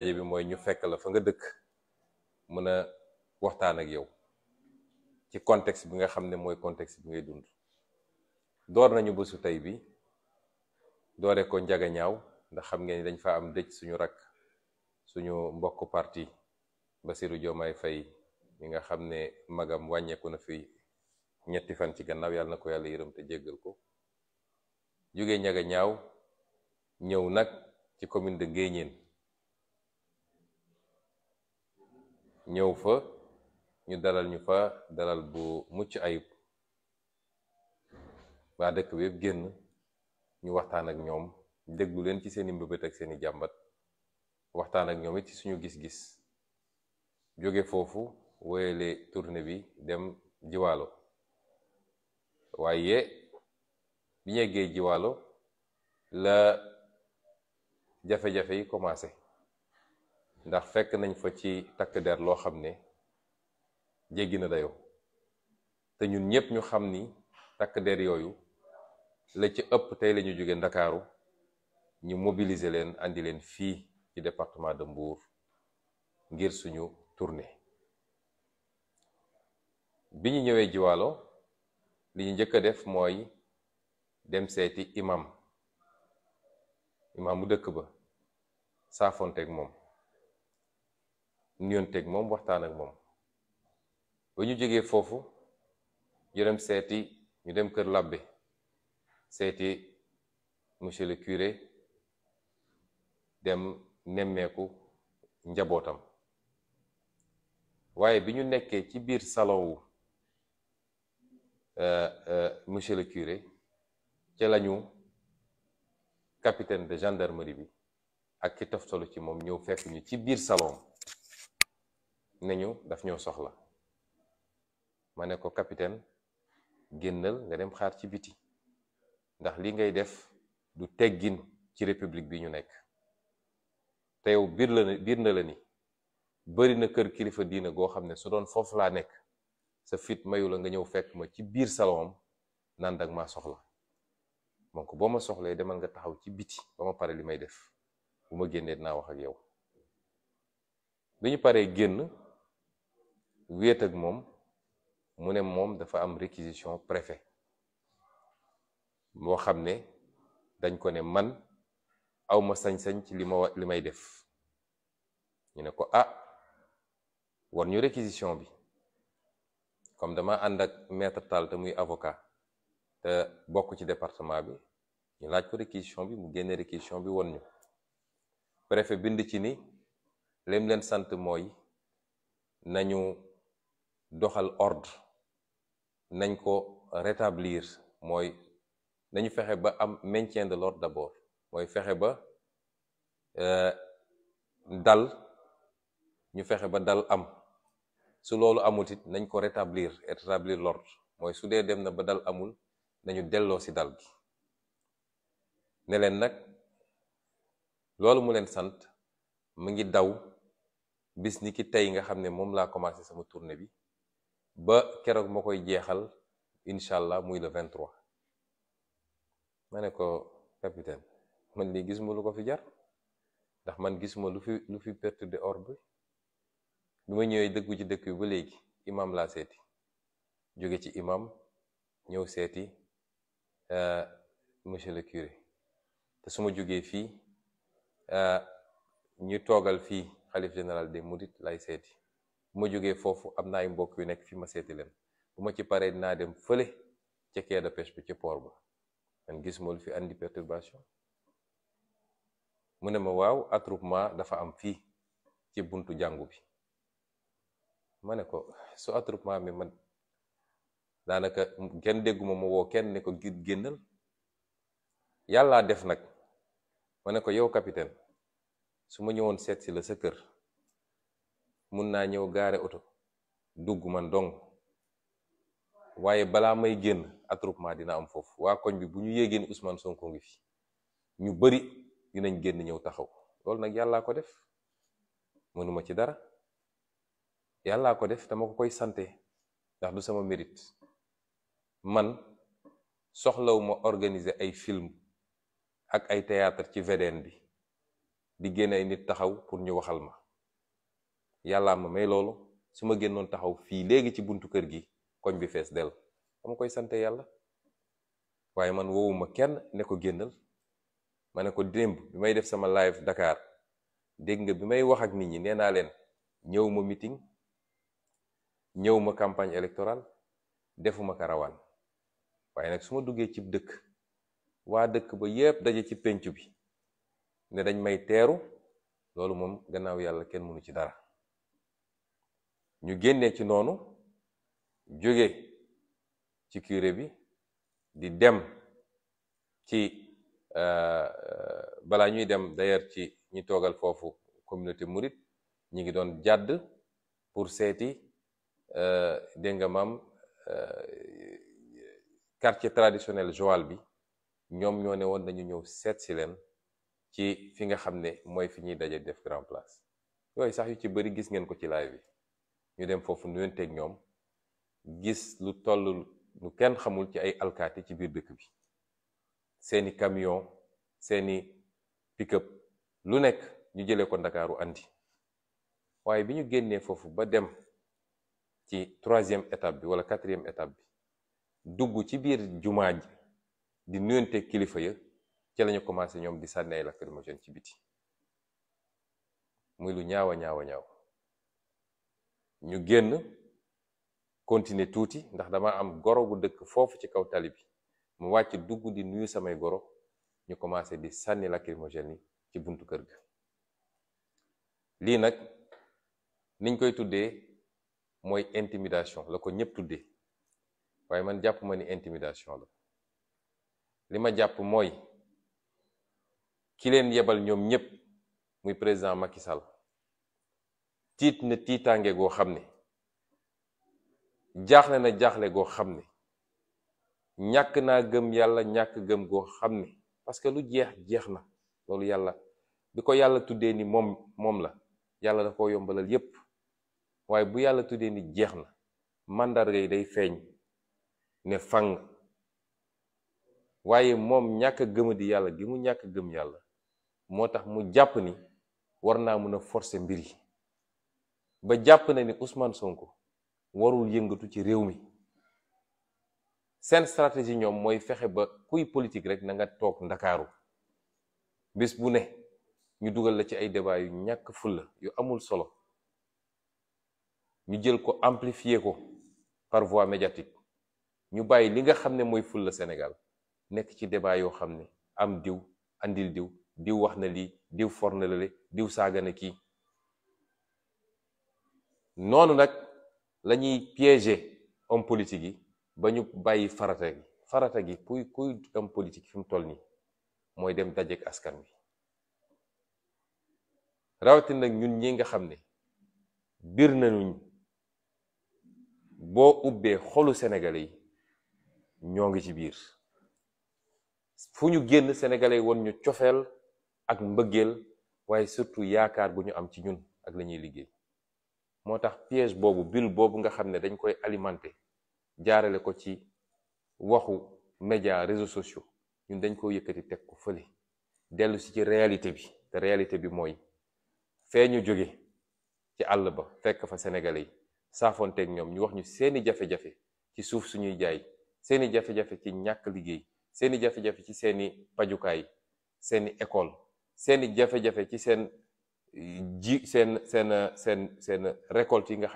daje bi mooy ñu fekk la fa nga dëkk mën a waxtaan ak yow ci contexte bi nga xam ne mooy contexte bi ngay dund door nañu bésu tey bi doore ko ñaaw ndax xam ngeen ni dañ fa am dëj suñu rakk suñu mbokk parti Bassirou Diomaye fay mi nga xam ne magam wàññeeku na fi ñetti fan ci gannaaw yàlla na ko yàlla yërëm te jéggal ko jóge njaga ñaaw ñëw nag ci commune de Nguéniène ñëw fa ñu dalal ñu fa dalal bu mucc ayib waa dëkk bi yëpp génn ñu waxtaan ak ñoom déglu leen ci seeni mbëbët ak seeni jàmbat waxtaan ak ñoom it ci suñu gis-gis jóge foofu wéyale tournée bi dem jiwaalo waaye bi ñu jiwaalo la jafe-jafe yi commencé ndax fekk nañ fa ci takk der loo xam ne jéggi na dayoo te ñun ñëpp ñu xam ni takk der yooyu la ci ëpp tey lañu jóge ndakaaru ñu mobiliser leen andi leen fii ci département de Mbour ngir suñu tournée bi ñu ñëwee jiwaalo li ñu njëkk a def mooy dem seeti imam imaamu dëkk ba saafonteeg moom teg moom waxtaan ak moom ba ñu jógee foofu ñu dem seeti ñu dem kër labbe seeti monsieur le dem nemmeeku njabootam waaye bi ñu nekkee ci biir salon wu euh, euh, monsieur le curé ca lañu capitaine de gendarmerie bi ak ki toftalu ci moom ñëw fekk ñu ci biir salon nañu daf ñoo soxla ma ne ko capitaine génnal nga dem xaar ci biti ndax li ngay def du teggin ci république bi ñu nekk te yow biir la biir na la ni bari na kër kilifa diina goo xam ne su doon foofu laa nekk sa fit mayu la nga ñëw fekk ma ci biir salon nan dag maa soxla donc boo ma soxlee demal nga taxaw ci biti ba ma pare li may def bu ma génnee dinaa wax ak yow bi ñu paree génn wéet ak moom mu ne moom dafa am réquisition préfet boo xam ne dañ ko ne man awma sañ-sañ ci li ma li may def ñu ne ko ah war ñu réquisition bi comme dama ànd ak maître tal te muy avocat te bokk ci département bi ñu laaj ko réquisition bi mu génne réquisition bi won ñu préfet bind ci ni lem leen sant mooy nañu doxal ordre nañ ko rétablir mooy nañu fexe ba am maintien de l'ordre d'abord mooy fexe ba euh, dal ñu fexe ba dal am su loolu amut it nañ ko rétablir rétablir l'ordre mooy su dee dem na ba dal amul nañu delloo ci dal gi ne leen nag loolu mu leen sant mu ngi daw bis ni ki tey nga xam ne moom laa commencé sama tournée bi ba keroog ma koy jeexal incha allah muy le 23 ma ne ko capitaine man lii gis ma lu ko fi jar ndax man gis ma lu fi lu fi perturbé ordre bi ma ñëwee dëggu ci dëkk bi ba léegi imam laa seeti jóge ci imam ñëw seeti euh, monsieur le curé te su ma jógee fii euh, ñu toogal fii xalif général de mourides laay seeti ma jóge foofu am na ay mbokk yu nekk fi ma seeti leen ma ci pare dinaa dem fële ca quai de pêche bi ca port ba man gis ma fi andi perturbation mu ne ma waaw attroupement dafa am fii ci buntu jàngu bi ma ne ko su attroupement mi man daanaka kenn dégguma ma woo kenn ne ko génnal yàllaa def nag ma ne ko yow capitaine su ma ñëwoon seet si la sa mun naa ñëw gaare oto dugg man dong waaye balaa may génn attroupement dina am foofu waa koñ bi bu ñu yéegee ni Ousmane Sonko ngi fi ñu bari dinañ génn ñëw taxaw loolu nag yàllaa ko def mënuma ci dara yàllaa ko def dama ko koy sante ndax du sama mérite man soxlawuma organiser ay film ak ay théâtre ci VDN bi di génn ay nit taxaw pour ñu waxal ma yàllaa ma may loolu su ma génnoon taxaw fii léegi ci buntu kër gi koñ bi fees dell dama koy sante yàlla waaye man wowuma kenn ne ko génnal ma ne ko démb bi may def sama live Dakar dégg nga bi may wax ak nit ñi nee naa leen ñëw ma meeting ñëw ma campagne électorale defuma karawaan waaye nag su ma duggee ci dëkk waa dëkk ba yépp daje ci péncu bi ne dañ may teeru loolu moom gannaaw yàlla kenn mënu ci dara ñu génnee ci noonu jóge ci curé bi di dem ci euh, euh, balaa ñuy dem d'ailleurs ci ñi toogal foofu communauté Mouride ñi ngi doon jàdd pour seeti euh, dégg nga maam quartier traditionnel Joal bi ñoom ñoo ne woon dañu ñëw seet si leen ci fi nga xam ne mooy fi ñuy daje def grand place yooyu sax yu ci bëri gis ngeen ko ci live bi ñu dem foofu nuyonteeg ñoom gis lu toll lu kenn xamul ci ay alkaati ci biir dëkk bi seeni camion seeni pick-up lu nekk ñu jëlee ko ndakaaru andi waaye bi ñu génnee foofu ba dem ci troisième étape bi wala quatrième étape bi dugg ci biir jumaa ji di nuyonteeg kilifa ya ca lañu commencé ñoom di sànni ay lacrymogène ci biti muy lu ñaawa ñaawa ñaaw ñu génn continuer tuuti ndax dama am goro gu dëkk foofu ci kaw tali bi mu wàcc dugg di nuyu samay goro ñu commencé di sànni lacrymogène ni ci buntu kër ga lii nag niñ koy tuddee mooy intimidation la ko ñëpp tuddee waaye man jàpp ma ni intimidation la li ma jàpp mooy ki leen yebal ñoom ñëpp muy président Macky Sall tiit na tiitaange goo xam ne jaaxle na jaaxle goo xam ne ñàkk naa gëm yàlla ñàkk gëm goo xam ne parce que lu jeex jeex na loolu yàlla bi ko yàlla tuddee ni moom moom la yàlla da ko yombalal yépp waaye bu yàlla tuddee ni jeex na màndarga yi day feeñ ne fang waaye moom ñàkk gëm di yàlla gi mu ñàkk gëm yàlla moo tax mu jàpp ni war naa mën a forcer mbir ba jàpp na ni Ousmane Sonko warul yëngatu ci réew mi seen stratégie ñoom mooy fexe ba kuy politique rek na nga toog ndakaaru bis bu ne ñu dugal la ci ay débat yu ñàkk fulla yu amul solo ñu jël ko amplifier ko par voie médiatique ñu bàyyi li nga xam ne mooy fulla Sénégal nekk ci débat yoo xam ne am diw andil diw diw wax na lii diw fornalale diw saagana kii noonu nag la ñuy piéger homme politique yi ba ñu bàyyi farata gi farata gi kuy kuy homme politique fi mu toll nii mooy dem dajeek askan wi rawatina nag ñun ñi nga xam ne biir nañu boo ubbee xolu sénégalais yi ñoo ngi ci biir fu ñu génn sénégalais yi woon ñu cofeel ak mbëggeel waaye surtout yaakaar gu ñu am ci ñun ak lañuy liggéey moo tax piège boobu bill boobu nga xam ne dañ koy alimenter jaarale ko ci waxu média réseau sociaux ñun dañ koy yëkkati teg ko fële dellu si ci réalité bi te réalité bi mooy feeñu jóge ci àll ba fekk fa sénégalais yi saafonteeg ñoom ñu wax ñu seeni jafe-jafe ci suuf suñuy jaay seeni jafe-jafe ci ñàkk liggéey seeni jafe-jafe ci seeni pajukaay seeni école seeni jafe-jafe ci seen ji seen seen seen seen récolte yi nga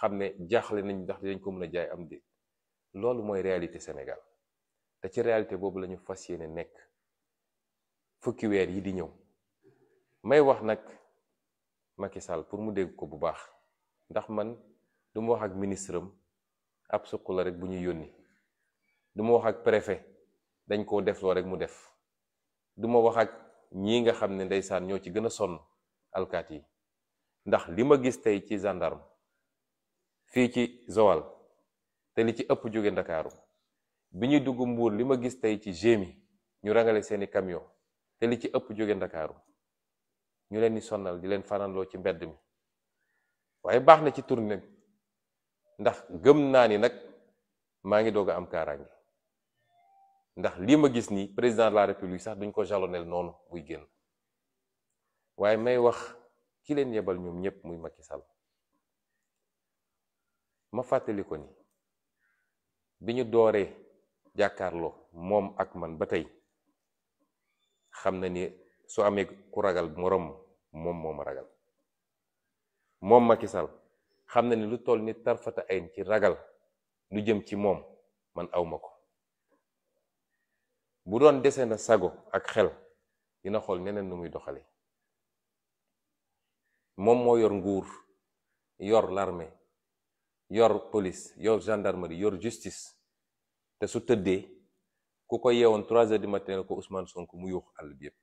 xam ne jaaxle nañ ndax dañ ko mën a jaay am déet loolu mooy réalité Sénégal te ci réalité boobu la fas yéene nekk fukki weer yi di ñëw may wax nag Macky Sall pour mu dégg ko bu baax ndax man du ma wax ak ministre am ab suq la rek bu ñu yónni du ma wax ak préfet dañ koo def loo rek mu def du ma wax ak ñii nga xam ne ndeysaan ñoo ci gën a sonn alkaati ndax li ma gis tey ci gendarme fii ci Joal te li ci ëpp jóge ndakaaru bi ñuy dugg mbuur li ma gis tey ci gémi ñu rangale seeni camion te li ci ëpp jóge ndakaaru ñu leen di sonnal di leen fanaanloo ci mbedd mi waaye baax na ci tournée ndax gëm naa ni nag maa ngi doog a am kaaraange ndax lii ma gis nii président la république sax duñ ko jalonel noonu buy génn waaye may wax ki leen yebal ñoom ñépp muy Macky Sall ma fàttali ko ni bi ñu dooree jàkkaarloo moom ak man ba tey xam na ni su amee ku ragal moroom moom moo ma ragal moom Macky Sall xam na ni lu toll ni tarfata ayn ci ragal lu jëm ci moom man awma ko bu doon dese na sago ak xel dina xool neneen nu muy doxale moom moo yor nguur yor l'armée yor police yor gendarmerie yor justice te su tëddee ku ko yewoon trois heures du matin ko Ousmane Sonko mu yuux àll bi yëpp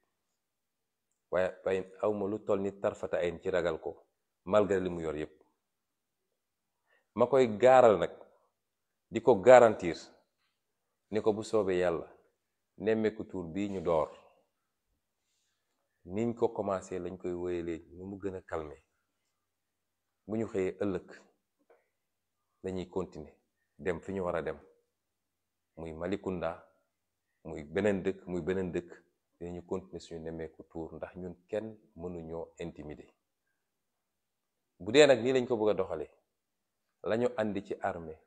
waaye waaye awma lu toll ni tarfata ayn ci ragal ko malgré li mu yor yëpp ma koy gaaral nag di ko garantir ni ko bu soobee yàlla nemmeeku tuur bii ñu door niñ ko commencé lañ koy wéyalee nu mu gën a kalme bu ñu xëyee ëllëg dañuy continuer dem fi ñu war a dem muy Malicounda muy beneen dëkk muy beneen dëkk dinañu continuer suñu nemmeeku tour ndax ñun kenn mënuñoo intimider bu dee nag nii lañ ko bëgg a doxalee lañu andi ci armée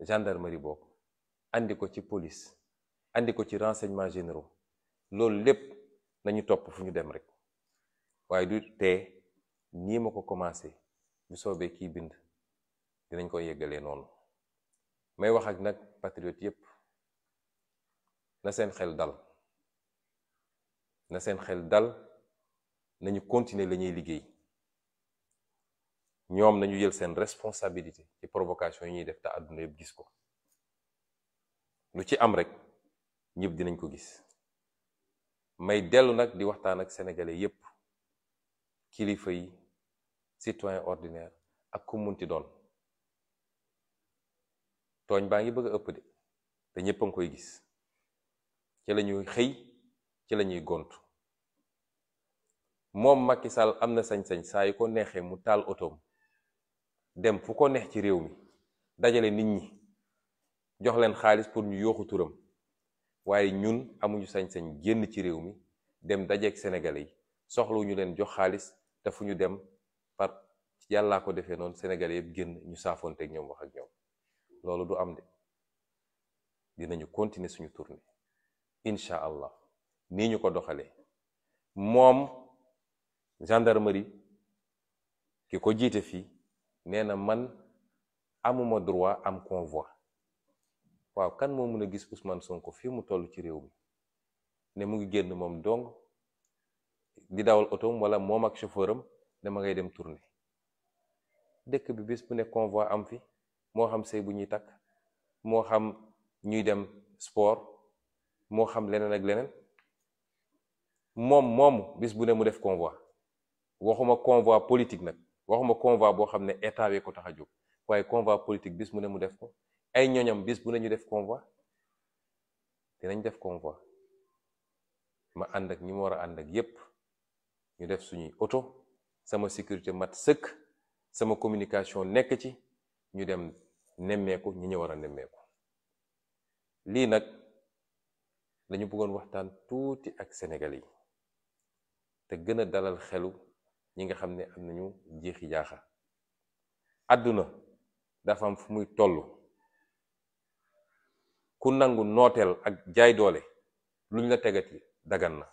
gendarmerie bokk andi ko ci police andi ko ci renseignements généraux loolu lépp nañu topp fu ñu dem rek waaye du tee nii ma ko commencé bu soobee kii bind dinañ ko yeggalee noonu may wax ak nag patriote yépp na seen xel dal na seen xel dal nañu continuer la ñuy liggéey ñoom nañu jël seen responsabilité ci provocation yi ñuy def te àdduna yëpp gis ko lu ci am rek ñëpp dinañ ko gis may dellu nag di waxtaan ak sénégalais yépp kilifa yi citoyen ordinaire ak ku munti doon tooñ baa ngi bëgg a ëpp de te ñépp a ngi koy gis ci lañuy ñuy xëy ci lañuy gont moom Macky Sall am na sañ-sañ saa yu ko neexee mu taal otoom dem fu ko neex ci réew mi dajale nit ñi jox leen xaalis pour ñu yooxu turam waaye ñun amuñu sañ-sañ génn ci réew mi dem dajeek sénégalais yi soxlawu leen jox xaalis te ñu dem par yàllaa ko defee noonu sénégalais yëpp génn ñu saafoonteeg ñoom wax ak ñoom loolu du am de dinañu continuer suñu tournée incha allah nii ñu ko doxalee moom gendarmerie ki ko jiite fii nee na man amuma droit am convoi waaw kan moo mën a gis Ousmane Sonko fii mu tollu ci réew mi ne mu ngi génn moom dong di dawal otoom walla moom ak chauffeur dama ngay dem tournée dëkk bi bis bu ne convoi am fi moo xam sëy bu ñuy takk moo xam ñuy dem sport moo xam leneen ak leneen moom moom bis bu ne mu def convoi waxuma convoi politique nag waxuma convoi boo xam ne état wee ko tax a jóg waaye convoi politique bis mu ne mu def ko ay ñoñam bis bu ne def convoi dinañ def convoi ma ànd ak ñi ma war a ànd ak yépp ñu def suñuy oto sama sécurité mat sëkk sama communication nekk ci ñu dem nemmeeku ñi ñu war a nemmeeku lii nag lañu bëggoon waxtaan tuuti ak Sénégalais yi te gën a dalal xelu ñi nga xam ne am nañu jeexi jaaxa àdduna dafa am fu muy tollu ku nangu nooteel ak jaay doole luñ la tegati dagan na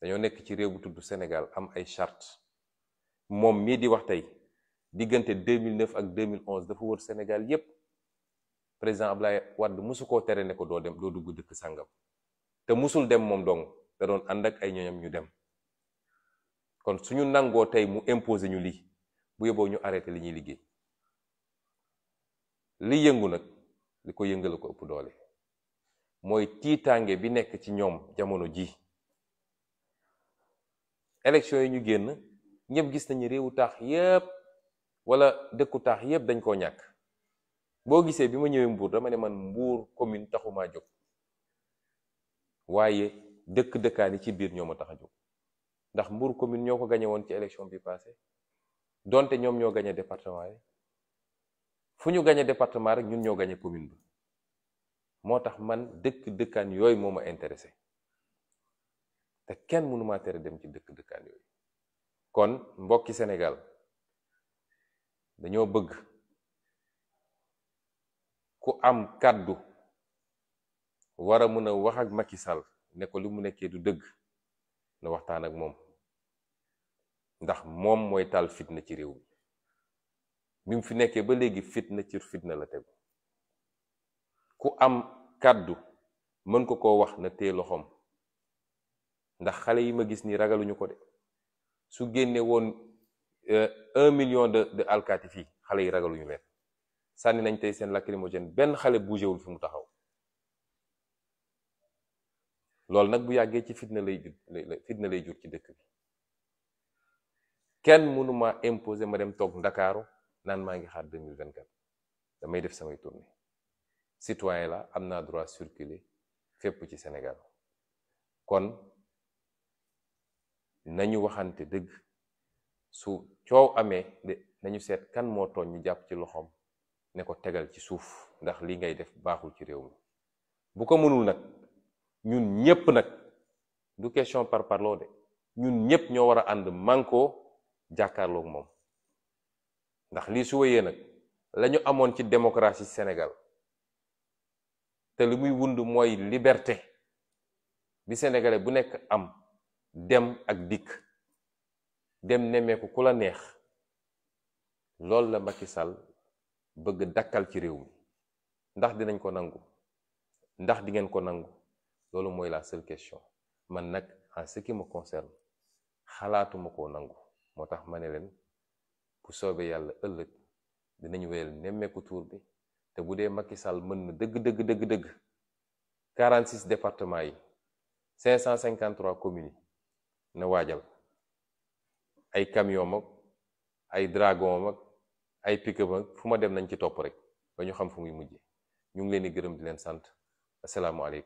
dañoo nekk ci réew bu tudd Sénégal am ay charte moom mii di wax tey diggante 2009 ak 2011 dafa wër Sénégal yépp président Ablaye Wade mosu koo tere ne ko doo dem doo dugg dëkk sàngam te musul dem moom dong da doon ànd ak ay ñoñam ñu dem kon suñu nangoo tey mu imposer ñu lii bu yóbboo ñu arrêté li ñuy liggéey li yëngu nag li ko yëngale ko ëpp doole mooy tiitaange bi nekk ci ñoom jamono jii élection yi ñu génn ñëpp gis nañu réewu taax yépp wala dëkku taax yépp dañ koo ñàkk boo gisee bi ma ñëwee Mbour dama ne man Mbour commune taxumaa jóg waaye dëkk dëkkaan yi ci biir ñoom a tax a jóg ndax Mbour commune ñoo ko gañe woon ci élection bi passé donte ñoom ñoo gañe département yi fuñu gagné département rek ñun ñoo gagné commune ba motax man dëkk dëkkaan yoy moma intéressé te kenn ma téré dem ci dëkk yoy kon mbokki Sénégal dañoo bëgg ku am kaddu Wara mëna wax ak Macky Sall né ko limu nekké du dëgg na waxtaan ak mom ndax mom moy tal fitna ci réew bi mu fi nekkee ba léegi fitna ci fitna la tegu ku am kàddu mën ko koo wax na téye loxoom ndax xale yi ma gis nii ragaluñu ko de su génnee woon euh, un million de de alkaati fii xale yi ragaluñu leen sànni nañ tey seen lacrymogène benn xale bougéwul fi mu taxaw loolu nag bu yàggee ci fitna lay jur fitna lay jur ci dëkk bi kenn mënuma imposer ma dem toog ndakaaru naan maa ngi xaar 2024 damay def samay tournée citoyen la am naa droit circuler fépp ci Sénégal kon nañu waxante dëgg su coow amee de nañu seet kan moo tooñ ñu jàpp ci loxoom ne ko tegal ci suuf ndax li ngay def baaxul ci réew mi bu ko mënul nag ñun ñépp nag du question par parloo de ñun ñépp ñoo war a ànd mànkoo jàkkaarloog moom ndax lii su wéyee nag lañu amoon ci démocratie Sénégal te li muy wund mooy liberté bi sénégalais bu nekk am dem ak dikk dem nemmeeku ku la neex loolu la Macky Sall bëgg dakkal ci réew mi ndax dinañ ko nangu ndax di ngeen ko nangu loolu mooy la seule question man nag en ce qui me concerne xalaatuma koo nangu moo tax ma ne leen bu soobee yàlla ëllëg dinañ wéyal nemmeeku tuur bi te bu dee Macky Sall mën na dëgg dëgg dëgg dëgg 46 départements yi 553 communes yi na waajal ay camion mag ay dragon mag ay pick mag fu ma dem nañ ci topp rek ba ñu xam fu muy mujje ñu ngi leen di gërëm di leen sant asalaamualeykum